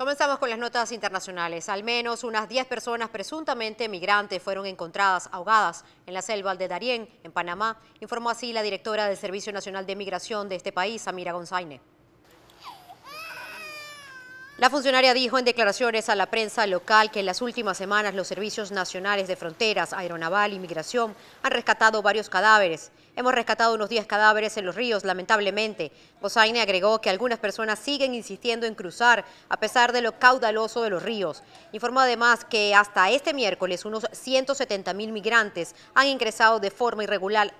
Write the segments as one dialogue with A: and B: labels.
A: Comenzamos con las notas internacionales. Al menos unas 10 personas presuntamente migrantes fueron encontradas ahogadas en la selva de Darién, en Panamá, informó así la directora del Servicio Nacional de Migración de este país, Amira González. La funcionaria dijo en declaraciones a la prensa local que en las últimas semanas los servicios nacionales de fronteras, aeronaval y migración han rescatado varios cadáveres. Hemos rescatado unos 10 cadáveres en los ríos, lamentablemente. Bosaine agregó que algunas personas siguen insistiendo en cruzar a pesar de lo caudaloso de los ríos. Informó además que hasta este miércoles unos 170 mil migrantes han ingresado de forma irregular,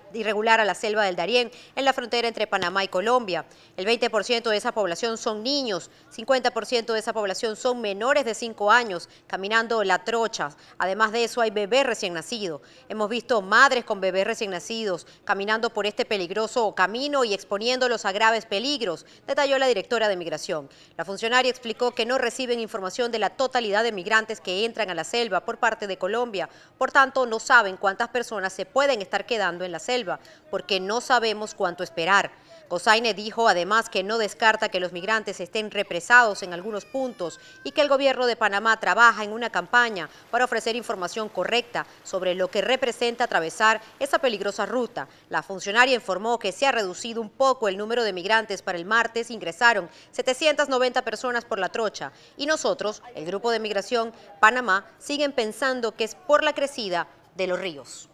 A: a la selva del Darién en la frontera entre Panamá y Colombia. El 20% de esa población son niños, 50% de esa población son menores de 5 años caminando la trocha. Además de eso hay bebés recién nacidos. Hemos visto madres con bebés recién nacidos caminando por este peligroso camino y exponiéndolos a graves peligros, detalló la directora de Migración. La funcionaria explicó que no reciben información de la totalidad de migrantes que entran a la selva por parte de Colombia. Por tanto, no saben cuántas personas se pueden estar quedando en la selva, porque no sabemos cuánto esperar. Cosaine dijo además que no descarta que los migrantes estén represados en algunos puntos y que el gobierno de Panamá trabaja en una campaña para ofrecer información correcta sobre lo que representa atravesar esa peligrosa ruta. La funcionaria informó que se ha reducido un poco el número de migrantes para el martes, ingresaron 790 personas por la trocha y nosotros, el Grupo de Migración Panamá, siguen pensando que es por la crecida de los ríos.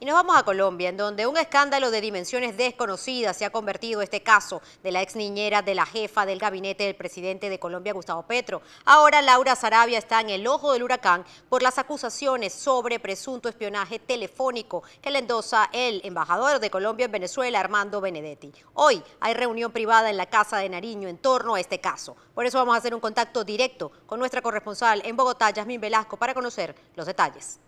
A: Y nos vamos a Colombia, en donde un escándalo de dimensiones desconocidas se ha convertido este caso de la ex niñera de la jefa del gabinete del presidente de Colombia, Gustavo Petro. Ahora Laura Sarabia está en el ojo del huracán por las acusaciones sobre presunto espionaje telefónico que le endosa el embajador de Colombia en Venezuela, Armando Benedetti. Hoy hay reunión privada en la Casa de Nariño en torno a este caso. Por eso vamos a hacer un contacto directo con nuestra corresponsal en Bogotá, Yasmin Velasco, para conocer los detalles.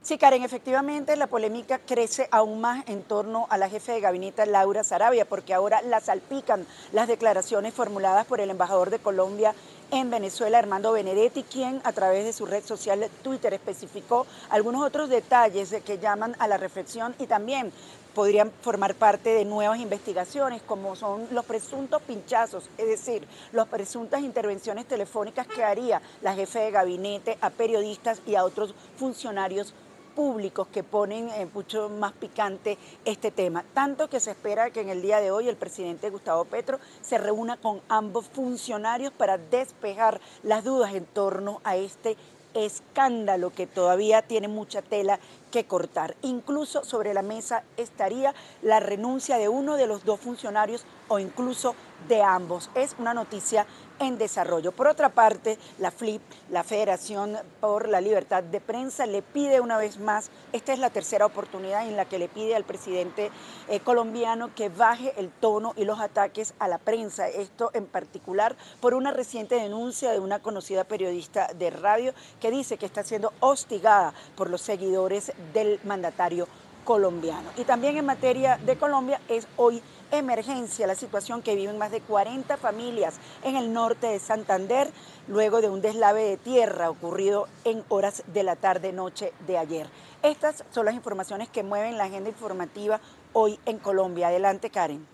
A: Sí, Karen, efectivamente la polémica crece aún más en torno a la jefe
B: de gabinete Laura Sarabia, porque ahora la salpican las declaraciones formuladas por el embajador de Colombia en Venezuela, Armando Benedetti, quien a través de su red social Twitter especificó algunos otros detalles que llaman a la reflexión y también podrían formar parte de nuevas investigaciones, como son los presuntos pinchazos, es decir, las presuntas intervenciones telefónicas que haría la jefe de gabinete a periodistas y a otros funcionarios públicos que ponen eh, mucho más picante este tema. Tanto que se espera que en el día de hoy el presidente Gustavo Petro se reúna con ambos funcionarios para despejar las dudas en torno a este escándalo que todavía tiene mucha tela que cortar. Incluso sobre la mesa estaría la renuncia de uno de los dos funcionarios o incluso de ambos. Es una noticia en desarrollo. Por otra parte, la FLIP, la Federación por la Libertad de Prensa, le pide una vez más, esta es la tercera oportunidad en la que le pide al presidente eh, colombiano que baje el tono y los ataques a la prensa. Esto en particular por una reciente denuncia de una conocida periodista de radio que dice que está siendo hostigada por los seguidores del mandatario colombiano. Y también en materia de Colombia es hoy emergencia la situación que viven más de 40 familias en el norte de Santander luego de un deslave de tierra ocurrido en horas de la tarde-noche de ayer. Estas son las informaciones que mueven la agenda informativa hoy en
A: Colombia. Adelante, Karen.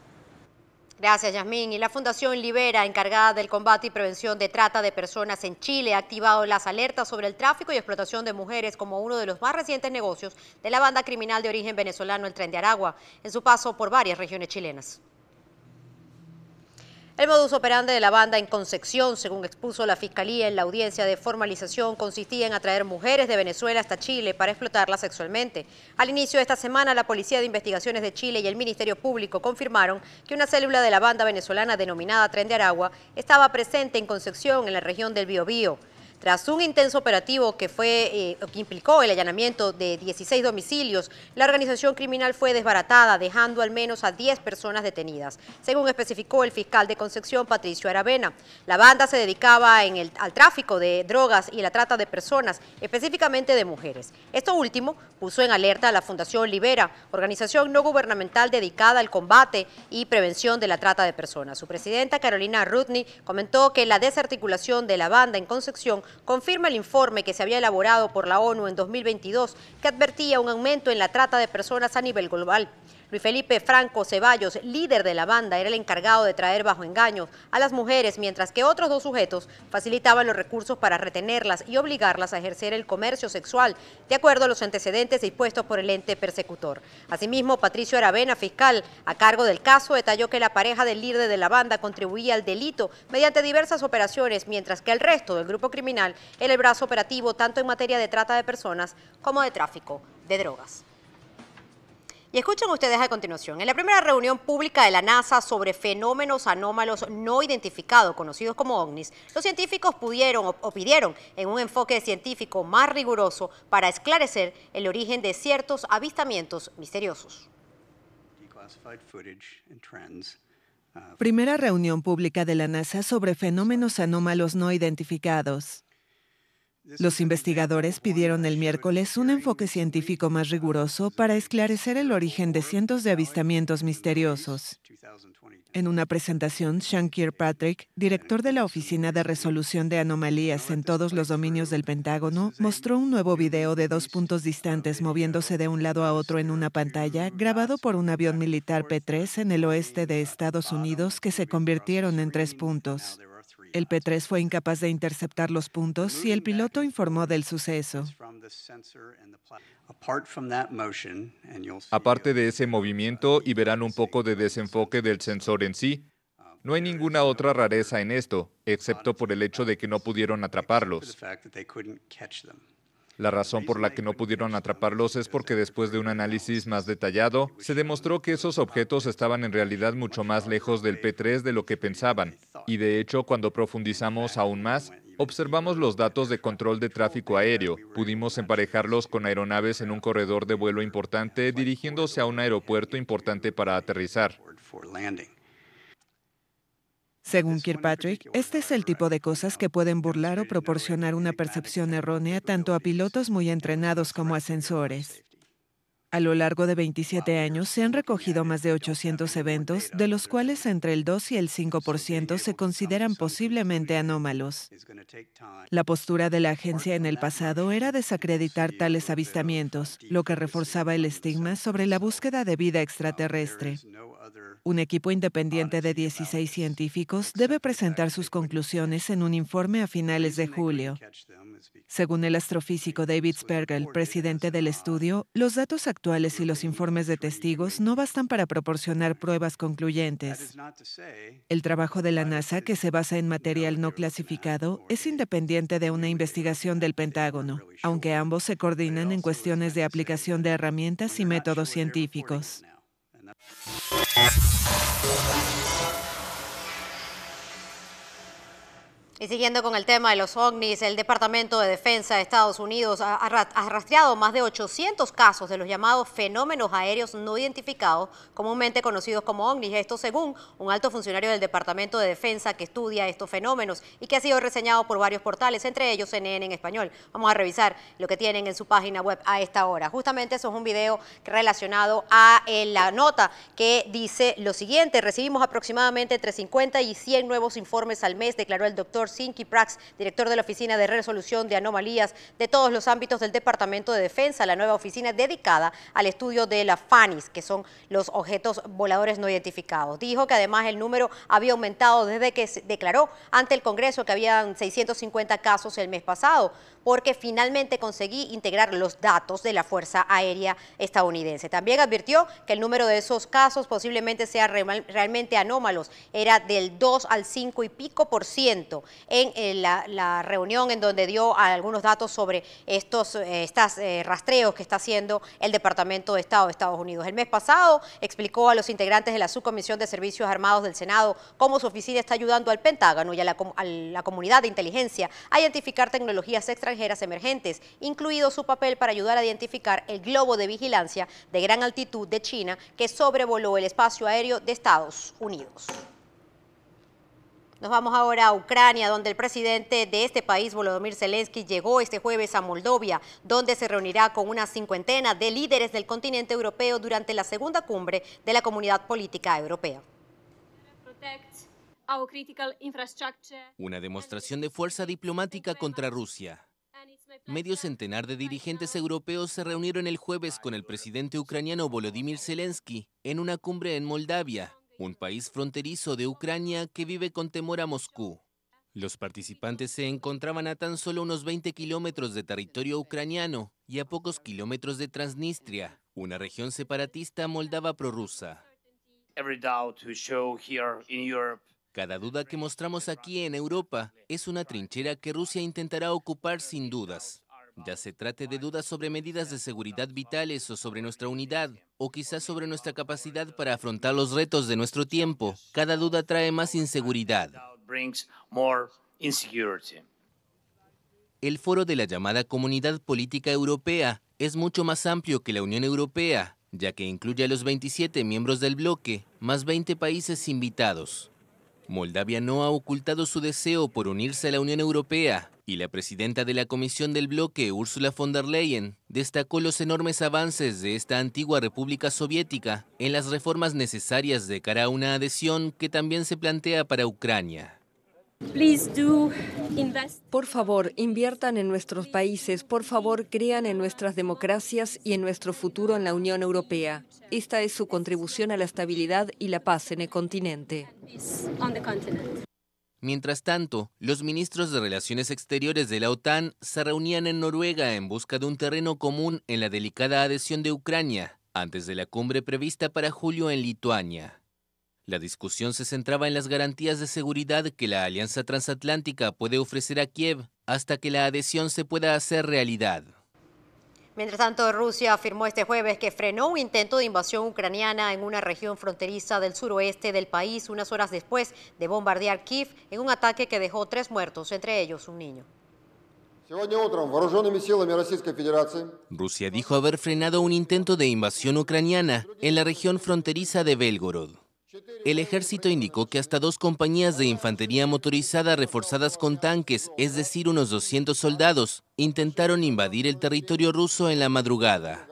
A: Gracias, Yasmín. Y la Fundación Libera, encargada del combate y prevención de trata de personas en Chile, ha activado las alertas sobre el tráfico y explotación de mujeres como uno de los más recientes negocios de la banda criminal de origen venezolano, el Tren de Aragua, en su paso por varias regiones chilenas. El modus operandi de la banda en Concepción, según expuso la Fiscalía en la audiencia de formalización, consistía en atraer mujeres de Venezuela hasta Chile para explotarlas sexualmente. Al inicio de esta semana, la Policía de Investigaciones de Chile y el Ministerio Público confirmaron que una célula de la banda venezolana denominada Tren de Aragua estaba presente en Concepción, en la región del Biobío. Tras un intenso operativo que, fue, eh, que implicó el allanamiento de 16 domicilios, la organización criminal fue desbaratada, dejando al menos a 10 personas detenidas, según especificó el fiscal de Concepción, Patricio Aravena. La banda se dedicaba en el, al tráfico de drogas y la trata de personas, específicamente de mujeres. Esto último puso en alerta a la Fundación Libera, organización no gubernamental dedicada al combate y prevención de la trata de personas. Su presidenta, Carolina Rutney comentó que la desarticulación de la banda en Concepción confirma el informe que se había elaborado por la ONU en 2022 que advertía un aumento en la trata de personas a nivel global. Luis Felipe Franco Ceballos, líder de la banda, era el encargado de traer bajo engaños a las mujeres, mientras que otros dos sujetos facilitaban los recursos para retenerlas y obligarlas a ejercer el comercio sexual, de acuerdo a los antecedentes dispuestos por el ente persecutor. Asimismo, Patricio Aravena, fiscal a cargo del caso, detalló que la pareja del líder de la banda contribuía al delito mediante diversas operaciones, mientras que el resto del grupo criminal en el brazo operativo tanto en materia de trata de personas como de tráfico de drogas. Y escuchen ustedes a continuación. En la primera reunión pública de la NASA sobre fenómenos anómalos no identificados, conocidos como ovnis, los científicos pudieron o, pidieron en un enfoque científico más riguroso para esclarecer el origen de ciertos avistamientos misteriosos.
C: Uh, primera reunión pública de la NASA sobre fenómenos anómalos no identificados. Los investigadores pidieron el miércoles un enfoque científico más riguroso para esclarecer el origen de cientos de avistamientos misteriosos. En una presentación, Sean Kirkpatrick, director de la Oficina de Resolución de Anomalías en todos los dominios del Pentágono, mostró un nuevo video de dos puntos distantes moviéndose de un lado a otro en una pantalla grabado por un avión militar P-3 en el oeste de Estados Unidos que se convirtieron en tres puntos. El P-3 fue incapaz de interceptar los puntos y el piloto informó del suceso.
D: Aparte de ese movimiento, y verán un poco de desenfoque del sensor en sí, no hay ninguna otra rareza en esto, excepto por el hecho de que no pudieron atraparlos. La razón por la que no pudieron atraparlos es porque después de un análisis más detallado, se demostró que esos objetos estaban en realidad mucho más lejos del P3 de lo que pensaban. Y de hecho, cuando profundizamos aún más, Observamos los datos de control de tráfico aéreo. Pudimos emparejarlos con aeronaves en un corredor de vuelo importante dirigiéndose a un aeropuerto importante para aterrizar.
C: Según Kirkpatrick, este es el tipo de cosas que pueden burlar o proporcionar una percepción errónea tanto a pilotos muy entrenados como a sensores. A lo largo de 27 años se han recogido más de 800 eventos, de los cuales entre el 2 y el 5% se consideran posiblemente anómalos. La postura de la agencia en el pasado era desacreditar tales avistamientos, lo que reforzaba el estigma sobre la búsqueda de vida extraterrestre. Un equipo independiente de 16 científicos debe presentar sus conclusiones en un informe a finales de julio. Según el astrofísico David Spergel, presidente del estudio, los datos actuales y los informes de testigos no bastan para proporcionar pruebas concluyentes. El trabajo de la NASA, que se basa en material no clasificado, es independiente de una investigación del Pentágono, aunque ambos se coordinan en cuestiones de aplicación de herramientas y métodos científicos.
A: Y siguiendo con el tema de los ovnis, el Departamento de Defensa de Estados Unidos ha, rastreado más de 800 casos de los llamados fenómenos aéreos no identificados, comúnmente conocidos como ovnis. Esto según un alto funcionario del Departamento de Defensa que estudia estos fenómenos y que ha sido reseñado por varios portales, entre ellos CNN en español. Vamos a revisar lo que tienen en su página web a esta hora. Justamente eso es un video relacionado a eh, la nota que dice lo siguiente. Recibimos aproximadamente entre 50 y 100 nuevos informes al mes, declaró el doctor Sinki Prax, director de la Oficina de Resolución de Anomalías de todos los ámbitos del Departamento de Defensa, la nueva oficina dedicada al estudio de las FANIS, que son los objetos voladores no identificados. Dijo que además el número había aumentado desde que se declaró ante el Congreso que habían 650 casos el mes pasado porque finalmente conseguí integrar los datos de la Fuerza Aérea estadounidense. También advirtió que el número de esos casos posiblemente sea realmente anómalos, era del 2 al 5 y pico por ciento en eh, la, reunión en donde dio algunos datos sobre estos eh, estas, eh, rastreos que está haciendo el Departamento de Estado de Estados Unidos. El mes pasado explicó a los integrantes de la Subcomisión de Servicios Armados del Senado cómo su oficina está ayudando al Pentágono y a la, comunidad de inteligencia a identificar tecnologías extra emergentes, incluido su papel para ayudar a identificar el globo de vigilancia de gran altitud de China que sobrevoló el espacio aéreo de Estados Unidos. Nos vamos ahora a Ucrania, donde el presidente de este país, Volodymyr Zelensky, llegó este jueves a Moldovia, donde se reunirá con una cincuentena de líderes del continente europeo durante la segunda cumbre de la Comunidad Política Europea.
D: Una demostración de fuerza diplomática contra Rusia medio centenar de dirigentes europeos se reunieron el jueves con el presidente ucraniano Volodymyr Zelensky en una cumbre en Moldavia, un país fronterizo de Ucrania que vive con temor a Moscú. Los participantes se encontraban a tan solo unos 20 kilómetros de territorio ucraniano y a pocos kilómetros de Transnistria, una región separatista moldava prorrusa. Cada duda que mostramos aquí en Europa es una trinchera que Rusia intentará ocupar sin dudas. Ya se trate de dudas sobre medidas de seguridad vitales o sobre nuestra unidad, o quizás sobre nuestra capacidad para afrontar los retos de nuestro tiempo, cada duda trae más inseguridad. El foro de la llamada Comunidad Política Europea es mucho más amplio que la Unión Europea, ya que incluye a los 27 miembros del bloque, más 20 países invitados. Moldavia no ha ocultado su deseo por unirse a la Unión Europea y la presidenta de la Comisión del Bloque, Ursula von der Leyen, destacó los enormes avances de esta antigua República Soviética en las reformas necesarias de cara a una adhesión que también se plantea para Ucrania.
C: Por favor, inviertan en nuestros países, por favor, crean en nuestras democracias y en nuestro futuro en la Unión Europea. Esta es su contribución a la estabilidad y la paz en el continente.
D: Mientras tanto, los ministros de Relaciones Exteriores de la OTAN se reunían en Noruega en busca de un terreno común en la delicada adhesión de Ucrania, antes de la cumbre prevista para julio en Lituania. La discusión se centraba en las garantías de seguridad que la Alianza Transatlántica puede ofrecer a Kiev hasta que la adhesión se pueda hacer realidad.
A: Mientras tanto, Rusia afirmó este jueves que frenó un intento de invasión ucraniana en una región fronteriza del suroeste del país unas horas después de bombardear Kiev en un ataque que dejó tres muertos, entre ellos un niño.
D: Rusia dijo haber frenado un intento de invasión ucraniana en la región fronteriza de Belgorod. El ejército indicó que hasta dos compañías de infantería motorizada reforzadas con tanques, es decir, unos 200 soldados, intentaron invadir el territorio ruso en la madrugada.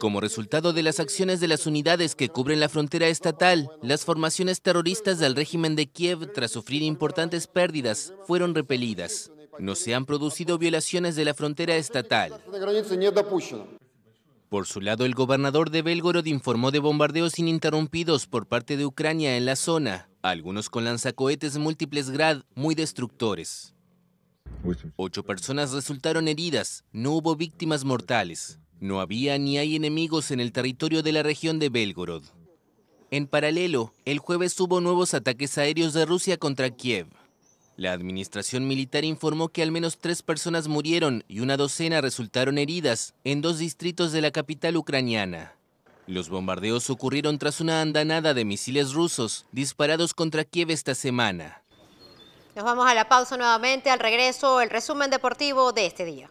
D: Como resultado de las acciones de las unidades que cubren la frontera estatal, las formaciones terroristas del régimen de Kiev, tras sufrir importantes pérdidas, fueron repelidas. No se han producido violaciones de la frontera estatal. Por su lado, el gobernador de Belgorod informó de bombardeos ininterrumpidos por parte de Ucrania en la zona, algunos con lanzacohetes múltiples grad muy destructores. Ocho personas resultaron heridas, no hubo víctimas mortales. No había ni hay enemigos en el territorio de la región de Belgorod. En paralelo, el jueves hubo nuevos ataques aéreos de Rusia contra Kiev. La administración militar informó que al menos tres personas murieron y una docena resultaron heridas en dos distritos de la capital ucraniana. Los bombardeos ocurrieron tras una andanada de misiles rusos disparados contra Kiev esta semana.
A: Nos vamos a la pausa nuevamente, al regreso el resumen deportivo de este día.